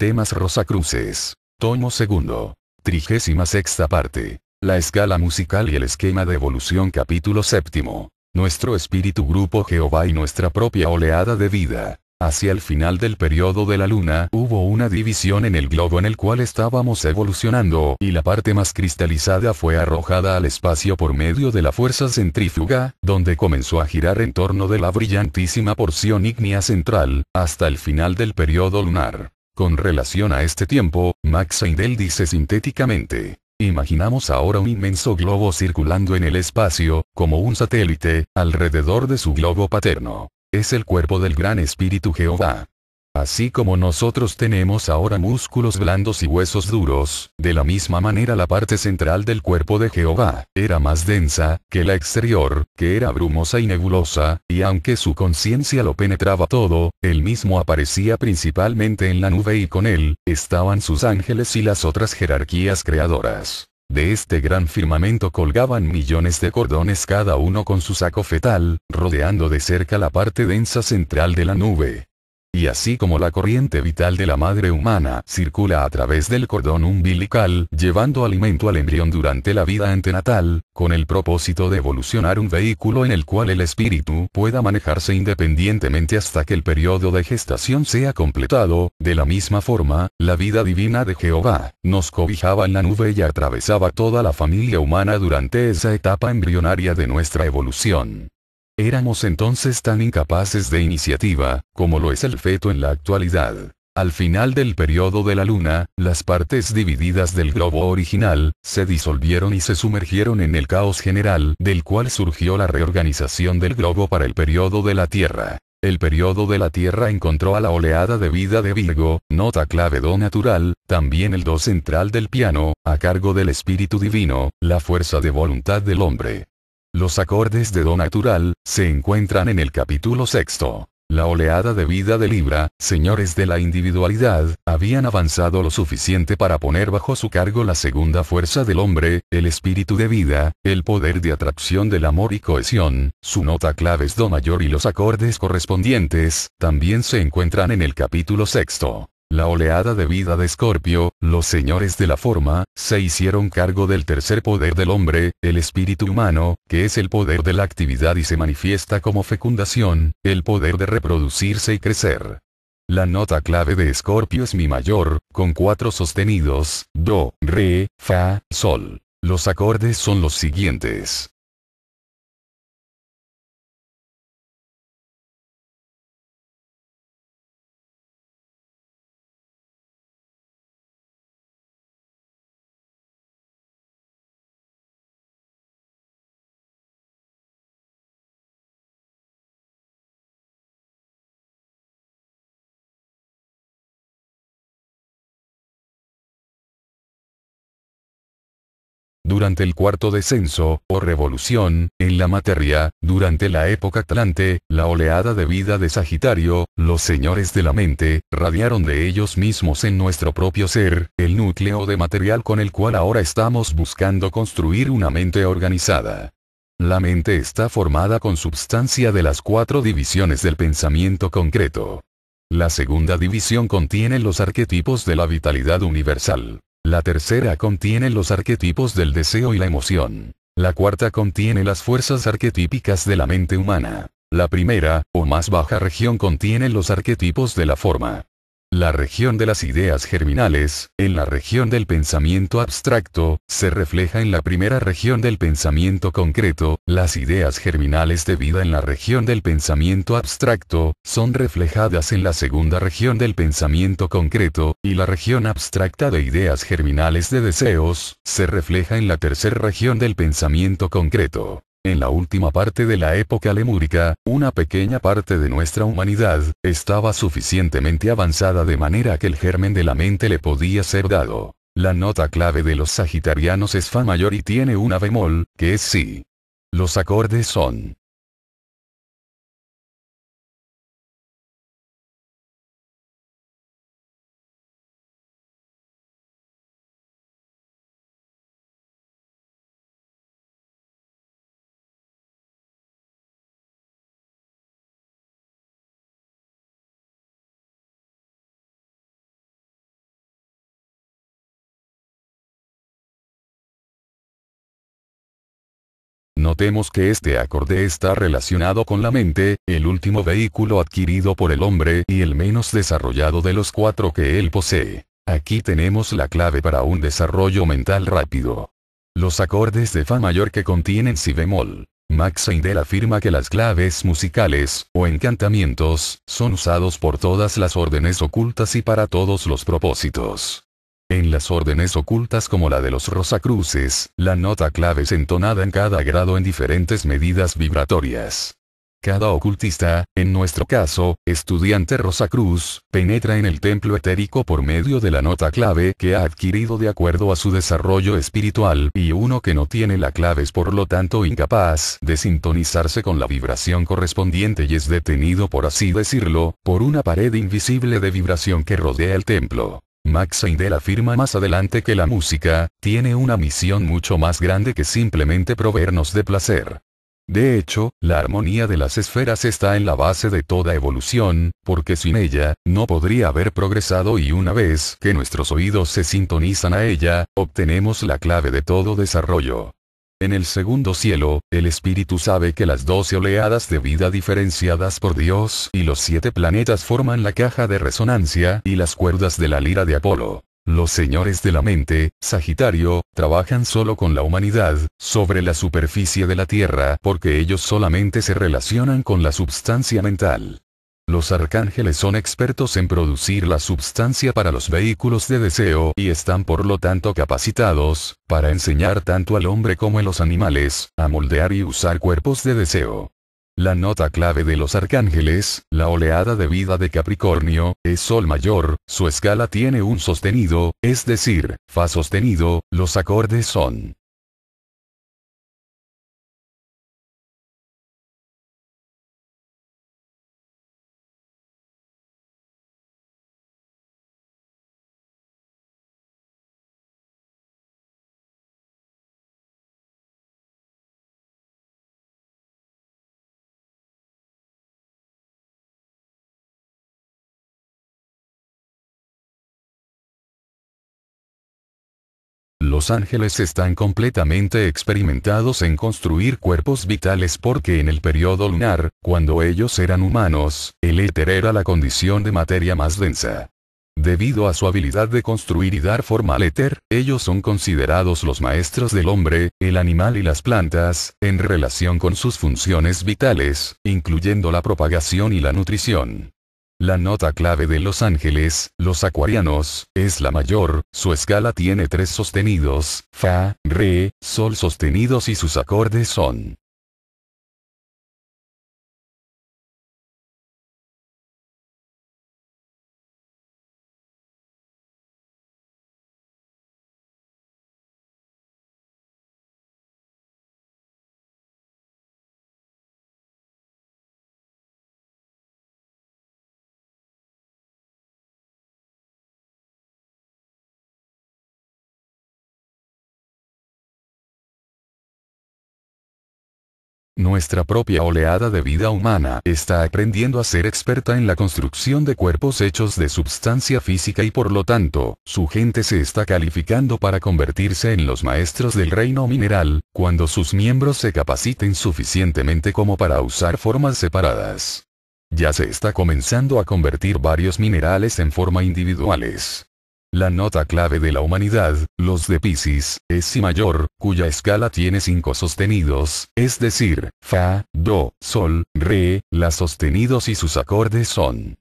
Temas Rosacruces. Tomo segundo. Trigésima sexta parte. La escala musical y el esquema de evolución capítulo séptimo. Nuestro espíritu grupo Jehová y nuestra propia oleada de vida. Hacia el final del periodo de la luna hubo una división en el globo en el cual estábamos evolucionando y la parte más cristalizada fue arrojada al espacio por medio de la fuerza centrífuga, donde comenzó a girar en torno de la brillantísima porción ígnea central, hasta el final del periodo lunar. Con relación a este tiempo, Max Seidel dice sintéticamente. Imaginamos ahora un inmenso globo circulando en el espacio, como un satélite, alrededor de su globo paterno. Es el cuerpo del gran espíritu Jehová. Así como nosotros tenemos ahora músculos blandos y huesos duros, de la misma manera la parte central del cuerpo de Jehová, era más densa, que la exterior, que era brumosa y nebulosa, y aunque su conciencia lo penetraba todo, él mismo aparecía principalmente en la nube y con él, estaban sus ángeles y las otras jerarquías creadoras. De este gran firmamento colgaban millones de cordones cada uno con su saco fetal, rodeando de cerca la parte densa central de la nube. Y así como la corriente vital de la madre humana circula a través del cordón umbilical, llevando alimento al embrión durante la vida antenatal, con el propósito de evolucionar un vehículo en el cual el espíritu pueda manejarse independientemente hasta que el periodo de gestación sea completado, de la misma forma, la vida divina de Jehová, nos cobijaba en la nube y atravesaba toda la familia humana durante esa etapa embrionaria de nuestra evolución. Éramos entonces tan incapaces de iniciativa, como lo es el feto en la actualidad. Al final del periodo de la Luna, las partes divididas del globo original, se disolvieron y se sumergieron en el caos general, del cual surgió la reorganización del globo para el periodo de la Tierra. El periodo de la Tierra encontró a la oleada de vida de Virgo, nota clave do natural, también el do central del piano, a cargo del espíritu divino, la fuerza de voluntad del hombre. Los acordes de Do natural, se encuentran en el capítulo sexto. La oleada de vida de Libra, señores de la individualidad, habían avanzado lo suficiente para poner bajo su cargo la segunda fuerza del hombre, el espíritu de vida, el poder de atracción del amor y cohesión, su nota clave es Do mayor y los acordes correspondientes, también se encuentran en el capítulo sexto. La oleada de vida de Escorpio, los señores de la forma, se hicieron cargo del tercer poder del hombre, el espíritu humano, que es el poder de la actividad y se manifiesta como fecundación, el poder de reproducirse y crecer. La nota clave de Escorpio es mi mayor, con cuatro sostenidos, do, re, fa, sol. Los acordes son los siguientes. durante el cuarto descenso, o revolución, en la materia, durante la época atlante, la oleada de vida de Sagitario, los señores de la mente, radiaron de ellos mismos en nuestro propio ser, el núcleo de material con el cual ahora estamos buscando construir una mente organizada. La mente está formada con substancia de las cuatro divisiones del pensamiento concreto. La segunda división contiene los arquetipos de la vitalidad universal. La tercera contiene los arquetipos del deseo y la emoción. La cuarta contiene las fuerzas arquetípicas de la mente humana. La primera, o más baja región contiene los arquetipos de la forma. La región de las ideas germinales, en la región del pensamiento abstracto, se refleja en la primera región del pensamiento concreto, las ideas germinales de vida en la región del pensamiento abstracto, son reflejadas en la segunda región del pensamiento concreto, y la región abstracta de ideas germinales de deseos, se refleja en la tercera región del pensamiento concreto. En la última parte de la época lemúrica, una pequeña parte de nuestra humanidad, estaba suficientemente avanzada de manera que el germen de la mente le podía ser dado. La nota clave de los sagitarianos es Fa mayor y tiene una bemol, que es Si. Los acordes son Notemos que este acorde está relacionado con la mente, el último vehículo adquirido por el hombre y el menos desarrollado de los cuatro que él posee. Aquí tenemos la clave para un desarrollo mental rápido. Los acordes de Fa mayor que contienen Si bemol. Max Eindel afirma que las claves musicales, o encantamientos, son usados por todas las órdenes ocultas y para todos los propósitos. En las órdenes ocultas como la de los rosacruces, la nota clave es entonada en cada grado en diferentes medidas vibratorias. Cada ocultista, en nuestro caso, estudiante Rosacruz, penetra en el templo etérico por medio de la nota clave que ha adquirido de acuerdo a su desarrollo espiritual y uno que no tiene la clave es por lo tanto incapaz de sintonizarse con la vibración correspondiente y es detenido por así decirlo, por una pared invisible de vibración que rodea el templo. Max Seidel afirma más adelante que la música, tiene una misión mucho más grande que simplemente proveernos de placer. De hecho, la armonía de las esferas está en la base de toda evolución, porque sin ella, no podría haber progresado y una vez que nuestros oídos se sintonizan a ella, obtenemos la clave de todo desarrollo. En el segundo cielo, el espíritu sabe que las doce oleadas de vida diferenciadas por Dios y los siete planetas forman la caja de resonancia y las cuerdas de la lira de Apolo. Los señores de la mente, Sagitario, trabajan solo con la humanidad, sobre la superficie de la Tierra, porque ellos solamente se relacionan con la substancia mental. Los arcángeles son expertos en producir la substancia para los vehículos de deseo y están por lo tanto capacitados, para enseñar tanto al hombre como a los animales, a moldear y usar cuerpos de deseo. La nota clave de los arcángeles, la oleada de vida de Capricornio, es Sol mayor, su escala tiene un sostenido, es decir, Fa sostenido, los acordes son Los ángeles están completamente experimentados en construir cuerpos vitales porque en el periodo lunar, cuando ellos eran humanos, el éter era la condición de materia más densa. Debido a su habilidad de construir y dar forma al éter, ellos son considerados los maestros del hombre, el animal y las plantas, en relación con sus funciones vitales, incluyendo la propagación y la nutrición. La nota clave de Los Ángeles, los acuarianos, es la mayor, su escala tiene tres sostenidos, fa, re, sol sostenidos y sus acordes son Nuestra propia oleada de vida humana está aprendiendo a ser experta en la construcción de cuerpos hechos de sustancia física y por lo tanto, su gente se está calificando para convertirse en los maestros del reino mineral, cuando sus miembros se capaciten suficientemente como para usar formas separadas. Ya se está comenzando a convertir varios minerales en forma individuales. La nota clave de la humanidad, los de Pisces, es Si mayor, cuya escala tiene cinco sostenidos, es decir, Fa, Do, Sol, Re, la sostenidos y sus acordes son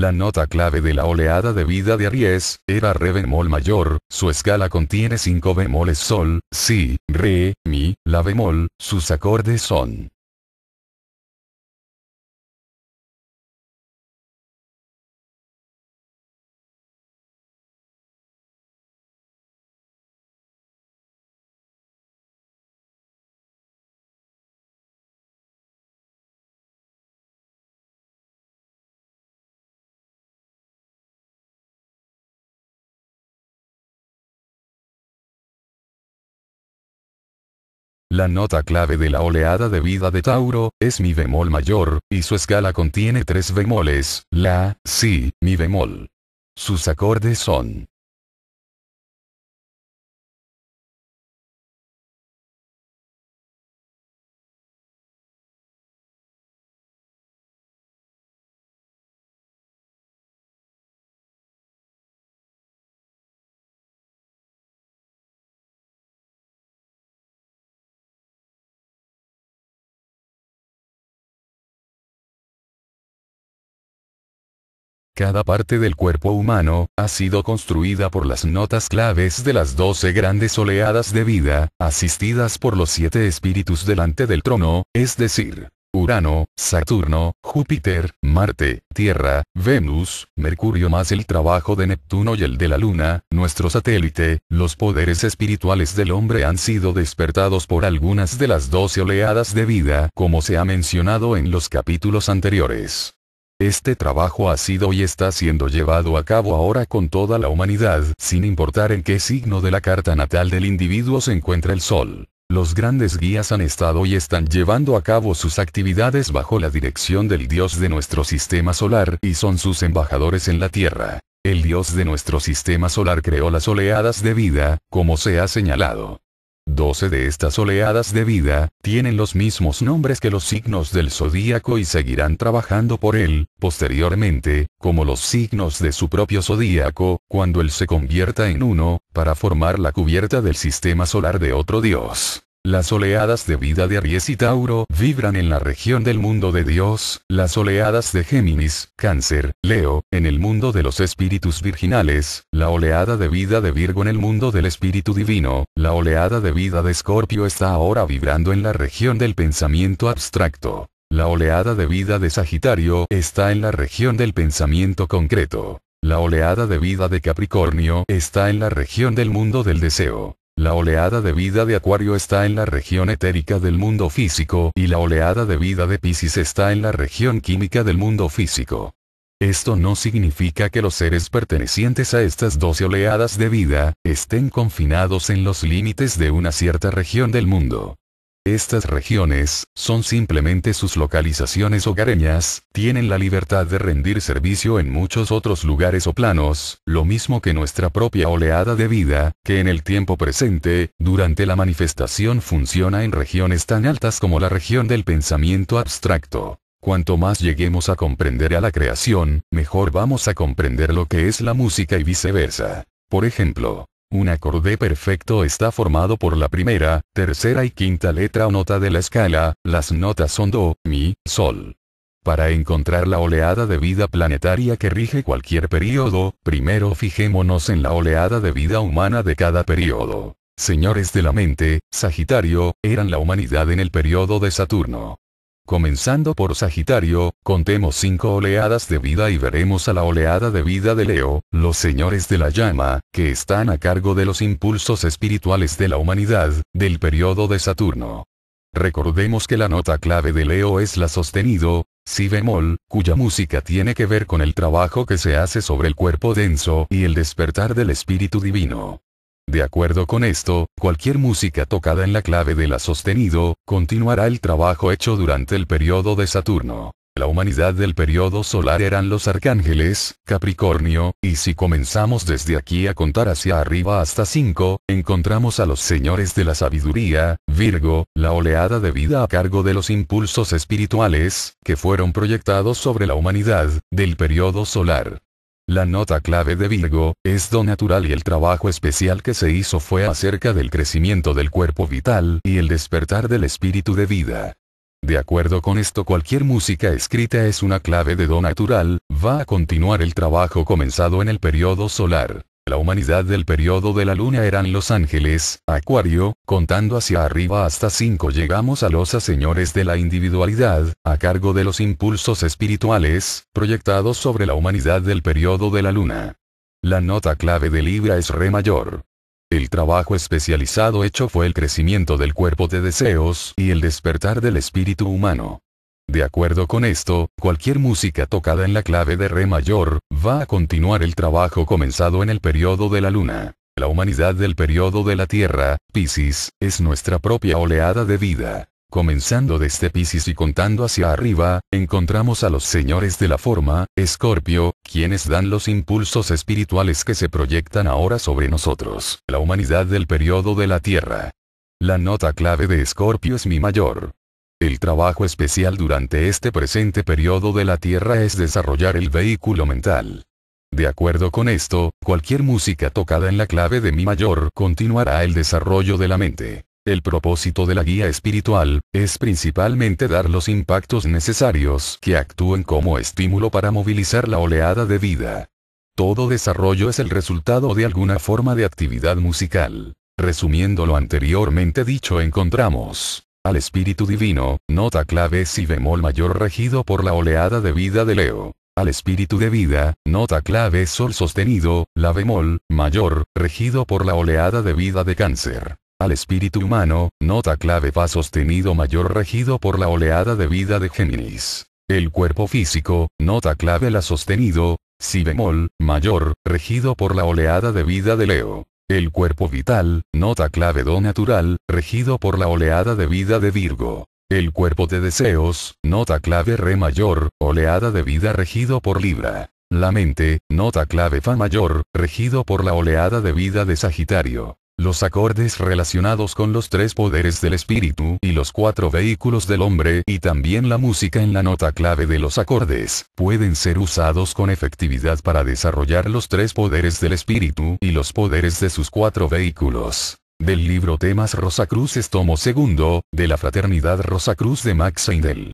La nota clave de la oleada de vida de Aries, era re bemol mayor, su escala contiene 5 bemoles sol, si, re, mi, la bemol, sus acordes son La nota clave de la oleada de vida de Tauro, es mi bemol mayor, y su escala contiene tres bemoles, la, si, mi bemol. Sus acordes son Cada parte del cuerpo humano, ha sido construida por las notas claves de las doce grandes oleadas de vida, asistidas por los siete espíritus delante del trono, es decir, Urano, Saturno, Júpiter, Marte, Tierra, Venus, Mercurio más el trabajo de Neptuno y el de la Luna, nuestro satélite, los poderes espirituales del hombre han sido despertados por algunas de las doce oleadas de vida como se ha mencionado en los capítulos anteriores. Este trabajo ha sido y está siendo llevado a cabo ahora con toda la humanidad, sin importar en qué signo de la carta natal del individuo se encuentra el Sol. Los grandes guías han estado y están llevando a cabo sus actividades bajo la dirección del Dios de nuestro sistema solar, y son sus embajadores en la Tierra. El Dios de nuestro sistema solar creó las oleadas de vida, como se ha señalado. Doce de estas oleadas de vida, tienen los mismos nombres que los signos del zodíaco y seguirán trabajando por él, posteriormente, como los signos de su propio zodíaco, cuando él se convierta en uno, para formar la cubierta del sistema solar de otro dios. Las oleadas de vida de Aries y Tauro vibran en la región del mundo de Dios, las oleadas de Géminis, Cáncer, Leo, en el mundo de los espíritus virginales, la oleada de vida de Virgo en el mundo del espíritu divino, la oleada de vida de Escorpio está ahora vibrando en la región del pensamiento abstracto. La oleada de vida de Sagitario está en la región del pensamiento concreto. La oleada de vida de Capricornio está en la región del mundo del deseo. La oleada de vida de Acuario está en la región etérica del mundo físico y la oleada de vida de Pisces está en la región química del mundo físico. Esto no significa que los seres pertenecientes a estas 12 oleadas de vida estén confinados en los límites de una cierta región del mundo. Estas regiones, son simplemente sus localizaciones hogareñas, tienen la libertad de rendir servicio en muchos otros lugares o planos, lo mismo que nuestra propia oleada de vida, que en el tiempo presente, durante la manifestación funciona en regiones tan altas como la región del pensamiento abstracto. Cuanto más lleguemos a comprender a la creación, mejor vamos a comprender lo que es la música y viceversa. Por ejemplo, un acorde perfecto está formado por la primera, tercera y quinta letra o nota de la escala, las notas son Do, Mi, Sol. Para encontrar la oleada de vida planetaria que rige cualquier periodo, primero fijémonos en la oleada de vida humana de cada periodo. Señores de la mente, Sagitario, eran la humanidad en el período de Saturno. Comenzando por Sagitario, contemos cinco oleadas de vida y veremos a la oleada de vida de Leo, los señores de la llama, que están a cargo de los impulsos espirituales de la humanidad, del periodo de Saturno. Recordemos que la nota clave de Leo es la sostenido, si bemol, cuya música tiene que ver con el trabajo que se hace sobre el cuerpo denso y el despertar del espíritu divino. De acuerdo con esto, cualquier música tocada en la clave de la sostenido, continuará el trabajo hecho durante el periodo de Saturno. La humanidad del periodo solar eran los arcángeles, Capricornio, y si comenzamos desde aquí a contar hacia arriba hasta 5, encontramos a los señores de la sabiduría, Virgo, la oleada de vida a cargo de los impulsos espirituales, que fueron proyectados sobre la humanidad, del periodo solar. La nota clave de Virgo, es do natural y el trabajo especial que se hizo fue acerca del crecimiento del cuerpo vital y el despertar del espíritu de vida. De acuerdo con esto cualquier música escrita es una clave de do natural, va a continuar el trabajo comenzado en el periodo solar. La humanidad del periodo de la luna eran los ángeles, Acuario, contando hacia arriba hasta 5 llegamos a los señores de la individualidad, a cargo de los impulsos espirituales, proyectados sobre la humanidad del periodo de la luna. La nota clave de Libra es Re mayor. El trabajo especializado hecho fue el crecimiento del cuerpo de deseos y el despertar del espíritu humano. De acuerdo con esto, cualquier música tocada en la clave de Re mayor, va a continuar el trabajo comenzado en el periodo de la luna. La humanidad del periodo de la Tierra, Pisces, es nuestra propia oleada de vida. Comenzando desde Pisces y contando hacia arriba, encontramos a los señores de la forma, Escorpio, quienes dan los impulsos espirituales que se proyectan ahora sobre nosotros, la humanidad del periodo de la Tierra. La nota clave de Escorpio es Mi mayor. El trabajo especial durante este presente periodo de la Tierra es desarrollar el vehículo mental. De acuerdo con esto, cualquier música tocada en la clave de Mi mayor continuará el desarrollo de la mente. El propósito de la guía espiritual, es principalmente dar los impactos necesarios que actúen como estímulo para movilizar la oleada de vida. Todo desarrollo es el resultado de alguna forma de actividad musical. Resumiendo lo anteriormente dicho encontramos al espíritu divino, nota clave si bemol mayor regido por la oleada de vida de Leo. Al espíritu de vida, nota clave sol sostenido, la bemol, mayor, regido por la oleada de vida de cáncer. Al espíritu humano, nota clave fa sostenido mayor regido por la oleada de vida de Géminis. El cuerpo físico, nota clave la sostenido, si bemol, mayor, regido por la oleada de vida de Leo. El cuerpo vital, nota clave do natural, regido por la oleada de vida de Virgo. El cuerpo de deseos, nota clave re mayor, oleada de vida regido por Libra. La mente, nota clave fa mayor, regido por la oleada de vida de Sagitario. Los acordes relacionados con los tres poderes del espíritu y los cuatro vehículos del hombre y también la música en la nota clave de los acordes, pueden ser usados con efectividad para desarrollar los tres poderes del espíritu y los poderes de sus cuatro vehículos. Del libro Temas Rosacruz Tomo segundo, de la Fraternidad Rosacruz de Max Heindel.